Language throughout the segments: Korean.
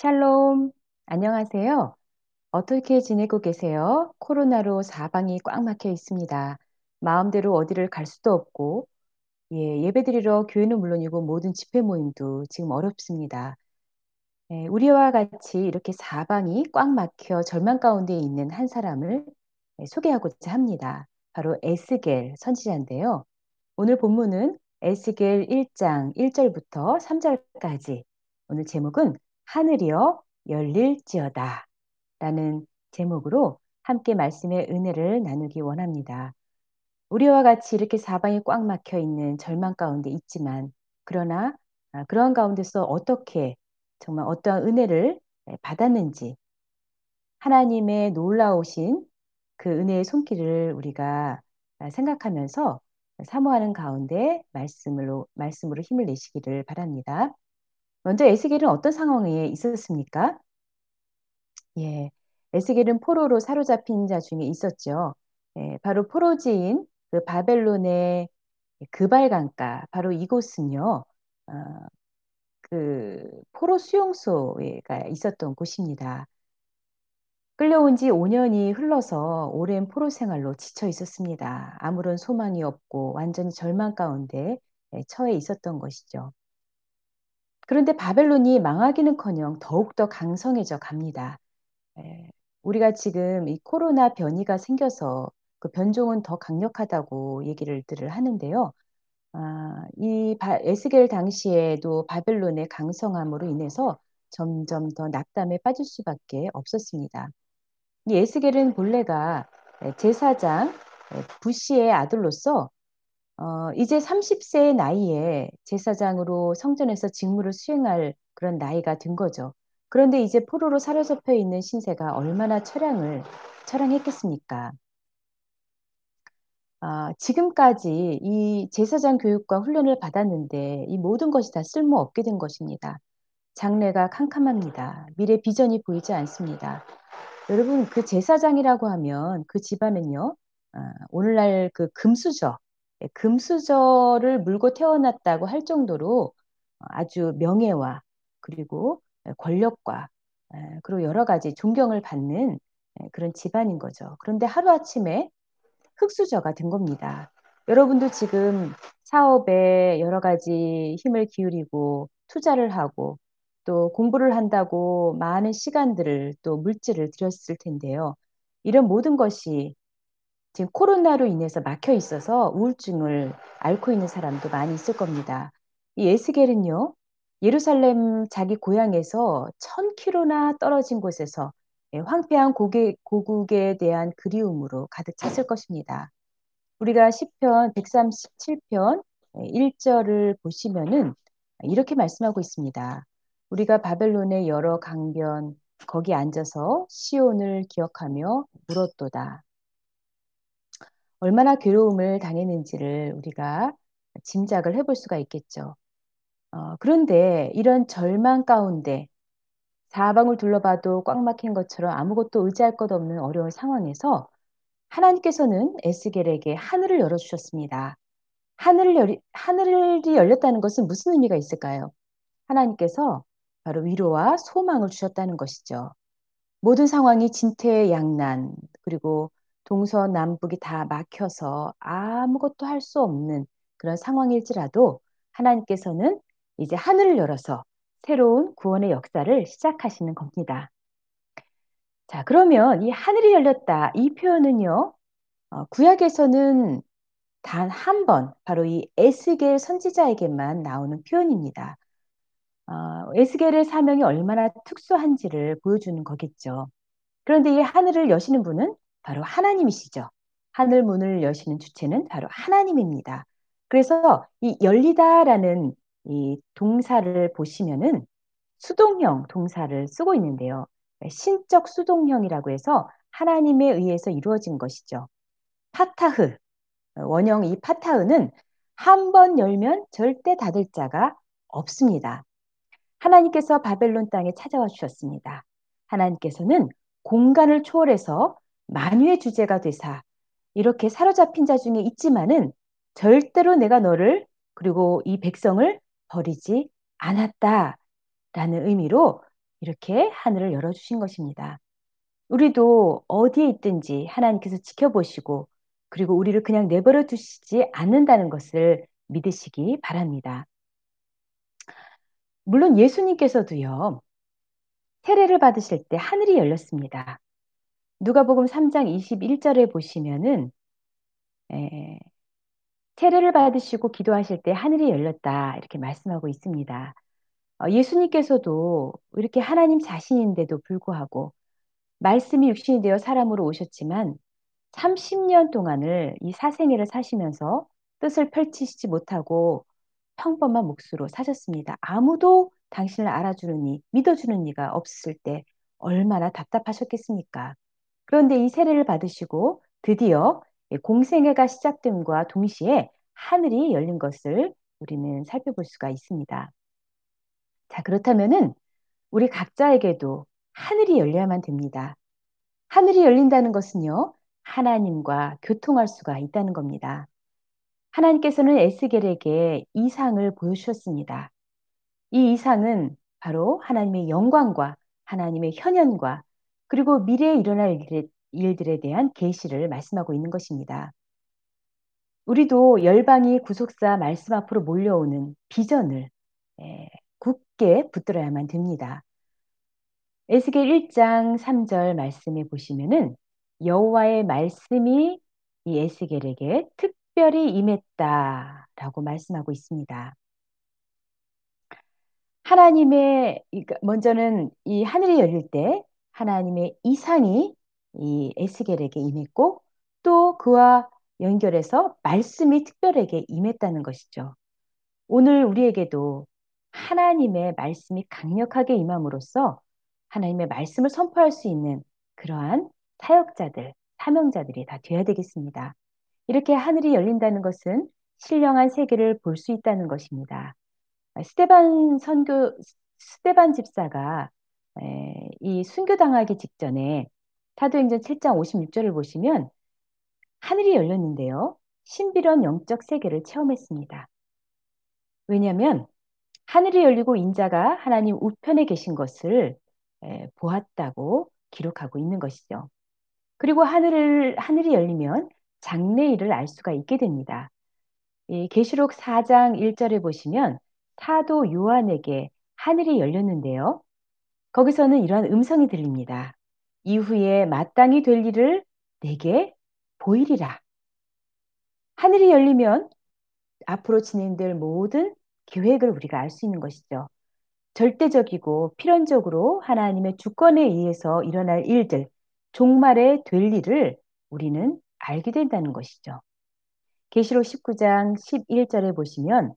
샬롬, 안녕하세요. 어떻게 지내고 계세요? 코로나로 사방이 꽉 막혀 있습니다. 마음대로 어디를 갈 수도 없고, 예, 예배드리러 교회는 물론이고 모든 집회 모임도 지금 어렵습니다. 예, 우리와 같이 이렇게 사방이 꽉 막혀 절망 가운데 있는 한 사람을 예, 소개하고자 합니다. 바로 에스겔 선지자인데요. 오늘 본문은 에스겔 1장 1절부터 3절까지 오늘 제목은 하늘이여 열릴지어다 라는 제목으로 함께 말씀의 은혜를 나누기 원합니다. 우리와 같이 이렇게 사방이 꽉 막혀 있는 절망 가운데 있지만 그러나 아, 그런 가운데서 어떻게 정말 어떠한 은혜를 예, 받았는지 하나님의 놀라우신 그 은혜의 손길을 우리가 아, 생각하면서 사모하는 가운데 말씀으로 말씀으로 힘을 내시기를 바랍니다. 먼저 에스겔은 어떤 상황에 있었습니까? 예, 에스겔은 포로로 사로잡힌 자 중에 있었죠. 예, 바로 포로지인 그 바벨론의 그발강가, 바로 이곳은요, 어, 그 포로 수용소가 있었던 곳입니다. 끌려온 지 5년이 흘러서 오랜 포로 생활로 지쳐 있었습니다. 아무런 소망이 없고 완전히 절망 가운데 예, 처해 있었던 것이죠. 그런데 바벨론이 망하기는커녕 더욱더 강성해져 갑니다. 예, 우리가 지금 이 코로나 변이가 생겨서 그 변종은 더 강력하다고 얘기를들을 하는데요. 아, 이 에스겔 당시에도 바벨론의 강성함으로 인해서 점점 더 낙담에 빠질 수밖에 없었습니다. 이 에스겔은 본래가 예, 제사장 예, 부시의 아들로서 어, 이제 30세의 나이에 제사장으로 성전에서 직무를 수행할 그런 나이가 된 거죠. 그런데 이제 포로로 사로잡혀 있는 신세가 얼마나 처량을 처량했겠습니까? 아, 지금까지 이 제사장 교육과 훈련을 받았는데 이 모든 것이 다 쓸모없게 된 것입니다. 장래가 캄캄합니다. 미래 비전이 보이지 않습니다. 여러분 그 제사장이라고 하면 그 집안은요 아, 오늘날 그 금수저 예, 금수저를 물고 태어났다고 할 정도로 아주 명예와 그리고 권력과 예, 그리고 여러 가지 존경을 받는 예, 그런 집안인 거죠. 그런데 하루아침에 흙수저가 된 겁니다. 여러분도 지금 사업에 여러 가지 힘을 기울이고 투자를 하고 또 공부를 한다고 많은 시간들을 또 물질을 들였을 텐데요. 이런 모든 것이 지금 코로나로 인해서 막혀 있어서 우울증을 앓고 있는 사람도 많이 있을 겁니다. 이 에스겔은요, 예루살렘 자기 고향에서 천킬로나 떨어진 곳에서 예, 황폐한 고개, 고국에 대한 그리움으로 가득 찼을 것입니다. 우리가 10편 137편 1절을 보시면은 이렇게 말씀하고 있습니다. 우리가 바벨론의 여러 강변 거기 앉아서 시온을 기억하며 울었도다. 얼마나 괴로움을 당했는지를 우리가 짐작을 해볼 수가 있겠죠. 어, 그런데 이런 절망 가운데 사방을 둘러봐도 꽉 막힌 것처럼 아무것도 의지할 것 없는 어려운 상황에서 하나님께서는 에스겔에게 하늘을 열어주셨습니다. 하늘을 열, 하늘이 열렸다는 것은 무슨 의미가 있을까요? 하나님께서 바로 위로와 소망을 주셨다는 것이죠. 모든 상황이 진퇴양난, 그리고 동서남북이 다 막혀서 아무것도 할 수 없는 그런 상황일지라도 하나님께서는 이제 하늘을 열어서 새로운 구원의 역사를 시작하시는 겁니다. 자, 그러면 이 하늘이 열렸다 이 표현은요, 어, 구약에서는 단 한 번, 바로 이 에스겔 선지자에게만 나오는 표현입니다. 어, 에스겔의 사명이 얼마나 특수한지를 보여주는 거겠죠. 그런데 이 하늘을 여시는 분은 바로 하나님이시죠. 하늘 문을 여시는 주체는 바로 하나님입니다. 그래서 이 열리다라는 이 동사를 보시면은 수동형 동사를 쓰고 있는데요. 신적 수동형이라고 해서 하나님에 의해서 이루어진 것이죠. 파타흐 원형 이 파타흐는 한 번 열면 절대 닫을 자가 없습니다. 하나님께서 바벨론 땅에 찾아와 주셨습니다. 하나님께서는 공간을 초월해서 만유의 주제가 되사 이렇게 사로잡힌 자 중에 있지만은 절대로 내가 너를 그리고 이 백성을 버리지 않았다라는 의미로 이렇게 하늘을 열어주신 것입니다. 우리도 어디에 있든지 하나님께서 지켜보시고 그리고 우리를 그냥 내버려 두시지 않는다는 것을 믿으시기 바랍니다. 물론 예수님께서도요, 세례를 받으실 때 하늘이 열렸습니다. 누가복음 3장 21절에 보시면은 에, 세례를 받으시고 기도하실 때 하늘이 열렸다 이렇게 말씀하고 있습니다. 어, 예수님께서도 이렇게 하나님 자신인데도 불구하고 말씀이 육신이 되어 사람으로 오셨지만 30년 동안을 이 사생애를 사시면서 뜻을 펼치시지 못하고 평범한 몫으로 사셨습니다. 아무도 당신을 알아주는 이, 믿어주는 이가 없을 때 얼마나 답답하셨겠습니까? 그런데 이 세례를 받으시고 드디어 공생애가 시작됨과 동시에 하늘이 열린 것을 우리는 살펴볼 수가 있습니다. 자, 그렇다면은 우리 각자에게도 하늘이 열려야만 됩니다. 하늘이 열린다는 것은요, 하나님과 교통할 수가 있다는 겁니다. 하나님께서는 에스겔에게 이상을 보여주셨습니다. 이 이상은 바로 하나님의 영광과 하나님의 현현과 그리고 미래에 일어날 일들에 대한 계시를 말씀하고 있는 것입니다. 우리도 열방이 구속사 말씀 앞으로 몰려오는 비전을 예, 굳게 붙들어야만 됩니다. 에스겔 1장 3절 말씀에 보시면은 여호와의 말씀이 이 에스겔에게 특별히 임했다라고 말씀하고 있습니다. 하나님의 그러니까 먼저는 이 하늘이 열릴 때 하나님의 이상이 이 에스겔에게 임했고 또 그와 연결해서 말씀이 특별하게 임했다는 것이죠. 오늘 우리에게도 하나님의 말씀이 강력하게 임함으로써 하나님의 말씀을 선포할 수 있는 그러한 사역자들, 사명자들이 다 되어야 되겠습니다. 이렇게 하늘이 열린다는 것은 신령한 세계를 볼 수 있다는 것입니다. 스테반 선교 스테반 집사가 에, 예, 이 순교당하기 직전에 사도행전 7장 56절을 보시면 하늘이 열렸는데요. 신비로운 영적 세계를 체험했습니다. 왜냐하면 하늘이 열리고 인자가 하나님 우편에 계신 것을 에, 예, 보았다고 기록하고 있는 것이죠. 그리고 하늘을 하늘이 열리면 장래일을 알 수가 있게 됩니다. 계시록 4장 1절에 보시면 사도 요한에게 하늘이 열렸는데요. 거기서는 이러한 음성이 들립니다. 이후에 마땅히 될 일을 내게 보이리라. 하늘이 열리면 앞으로 진행될 모든 계획을 우리가 알 수 있는 것이죠. 절대적이고 필연적으로 하나님의 주권에 의해서 일어날 일들, 종말에 될 일을 우리는 알게 된다는 것이죠. 계시록 19장 11절에 보시면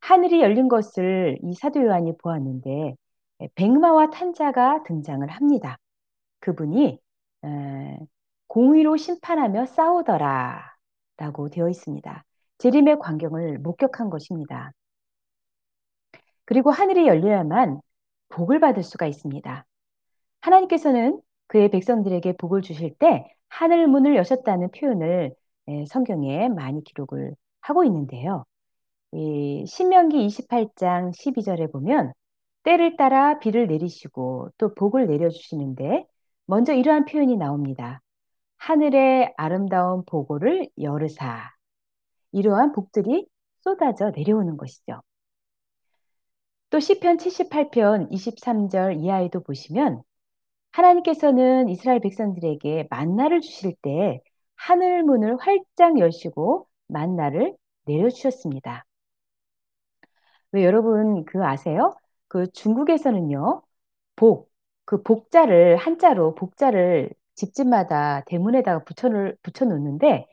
하늘이 열린 것을 이 사도 요한이 보았는데 예, 백마와 탄자가 등장을 합니다. 그분이 어, 공의로 심판하며 싸우더라 라고 되어 있습니다. 재림의 광경을 목격한 것입니다. 그리고 하늘이 열려야만 복을 받을 수가 있습니다. 하나님께서는 그의 백성들에게 복을 주실 때 하늘 문을 여셨다는 표현을 예, 성경에 많이 기록을 하고 있는데요. 신명기 28장 12절에 보면 때를 따라 비를 내리시고 또 복을 내려주시는데 먼저 이러한 표현이 나옵니다. 하늘의 아름다운 보고를 열으사 이러한 복들이 쏟아져 내려오는 것이죠. 또 시편 78편 23절 이하에도 보시면 하나님께서는 이스라엘 백성들에게 만나를 주실 때 하늘 문을 활짝 여시고 만나를 내려주셨습니다. 왜 여러분 그 아세요? 그 중국에서는요, 복, 그 복자를, 한자로 복자를 집집마다 대문에다가 붙여놓, 붙여놓는데,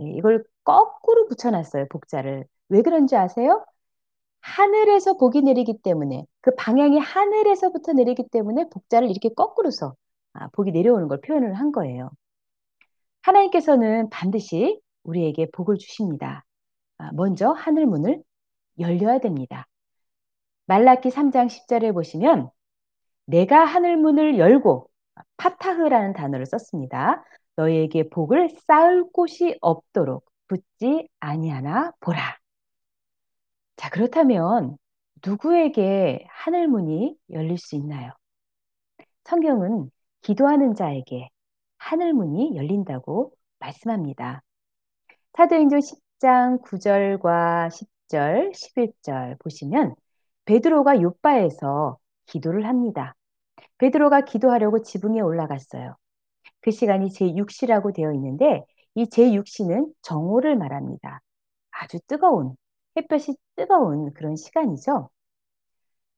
예, 이걸 거꾸로 붙여놨어요, 복자를. 왜 그런지 아세요? 하늘에서 복이 내리기 때문에, 그 방향이 하늘에서부터 내리기 때문에 복자를 이렇게 거꾸로 써, 아, 복이 내려오는 걸 표현을 한 거예요. 하나님께서는 반드시 우리에게 복을 주십니다. 아, 먼저 하늘 문을 열려야 됩니다. 말라키 3장 10절에 보시면 내가 하늘 문을 열고 파타흐라는 단어를 썼습니다. 너희에게 복을 쌓을 곳이 없도록 붙지 아니하나 보라. 자, 그렇다면 누구에게 하늘 문이 열릴 수 있나요? 성경은 기도하는 자에게 하늘 문이 열린다고 말씀합니다. 사도행전 10장 9절과 10절, 11절 보시면 베드로가 요바에서 기도를 합니다. 베드로가 기도하려고 지붕에 올라갔어요. 그 시간이 제6시라고 되어 있는데 이 제6시는 정오를 말합니다. 아주 뜨거운, 햇볕이 뜨거운 그런 시간이죠.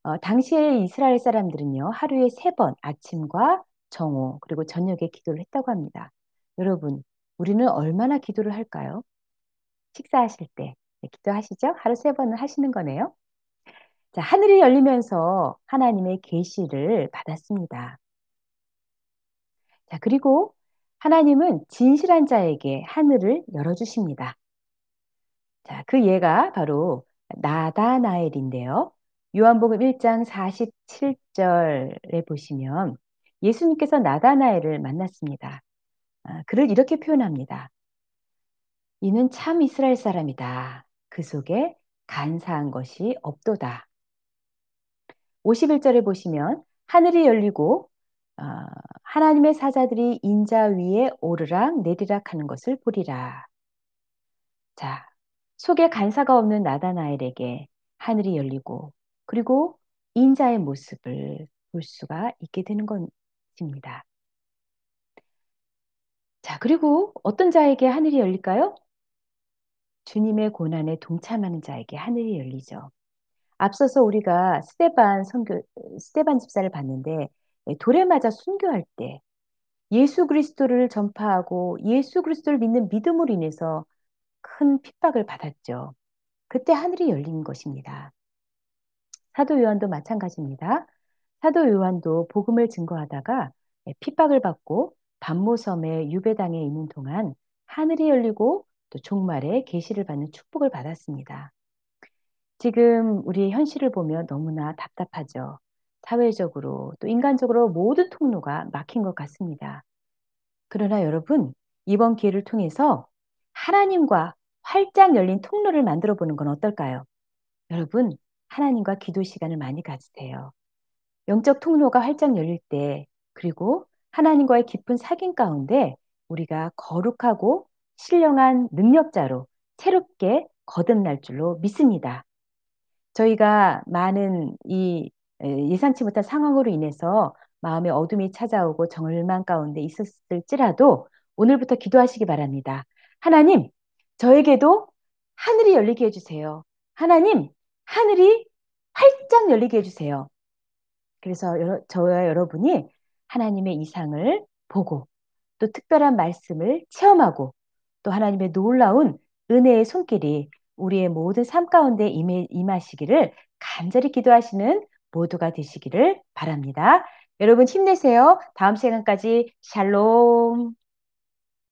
어, 당시에 이스라엘 사람들은요, 하루에 세 번 아침과 정오, 그리고 저녁에 기도를 했다고 합니다. 여러분, 우리는 얼마나 기도를 할까요? 식사하실 때 네, 기도하시죠? 하루 세 번은 하시는 거네요. 자, 하늘이 열리면서 하나님의 계시를 받았습니다. 자, 그리고 하나님은 진실한 자에게 하늘을 열어주십니다. 자, 그 예가 바로 나다나엘인데요. 요한복음 1장 47절에 보시면 예수님께서 나다나엘을 만났습니다. 아, 그를 이렇게 표현합니다. 이는 참 이스라엘 사람이다. 그 속에 간사한 것이 없도다. 51절에 보시면 하늘이 열리고 어, 하나님의 사자들이 인자 위에 오르락 내리락 하는 것을 보리라. 자, 속에 간사가 없는 나다나엘에게 하늘이 열리고 그리고 인자의 모습을 볼 수가 있게 되는 것입니다. 자, 그리고 어떤 자에게 하늘이 열릴까요? 주님의 고난에 동참하는 자에게 하늘이 열리죠. 앞서서 우리가 스테반 선교, 스테반 집사를 봤는데 예, 돌에 맞아 순교할 때 예수 그리스도를 전파하고 예수 그리스도를 믿는 믿음으로 인해서 큰 핍박을 받았죠. 그때 하늘이 열린 것입니다. 사도 요한도 마찬가지입니다. 사도 요한도 복음을 증거하다가 예, 핍박을 받고 반모섬의 유배당에 있는 동안 하늘이 열리고 또 종말에 계시를 받는 축복을 받았습니다. 지금 우리의 현실을 보면 너무나 답답하죠. 사회적으로 또 인간적으로 모든 통로가 막힌 것 같습니다. 그러나 여러분, 이번 기회를 통해서 하나님과 활짝 열린 통로를 만들어 보는 건 어떨까요? 여러분, 하나님과 기도 시간을 많이 가지세요. 영적 통로가 활짝 열릴 때, 그리고 하나님과의 깊은 사귐 가운데 우리가 거룩하고 신령한 능력자로 새롭게 거듭날 줄로 믿습니다. 저희가 많은 이 예상치 못한 상황으로 인해서 마음의 어둠이 찾아오고 정을만 가운데 있었을지라도 오늘부터 기도하시기 바랍니다. 하나님, 저에게도 하늘이 열리게 해주세요. 하나님, 하늘이 활짝 열리게 해주세요. 그래서 여러, 저와 여러분이 하나님의 이상을 보고 또 특별한 말씀을 체험하고 또 하나님의 놀라운 은혜의 손길이 우리의 모든 삶 가운데 임하시기를 간절히 기도하시는 모두가 되시기를 바랍니다. 여러분 힘내세요. 다음 시간까지 샬롬.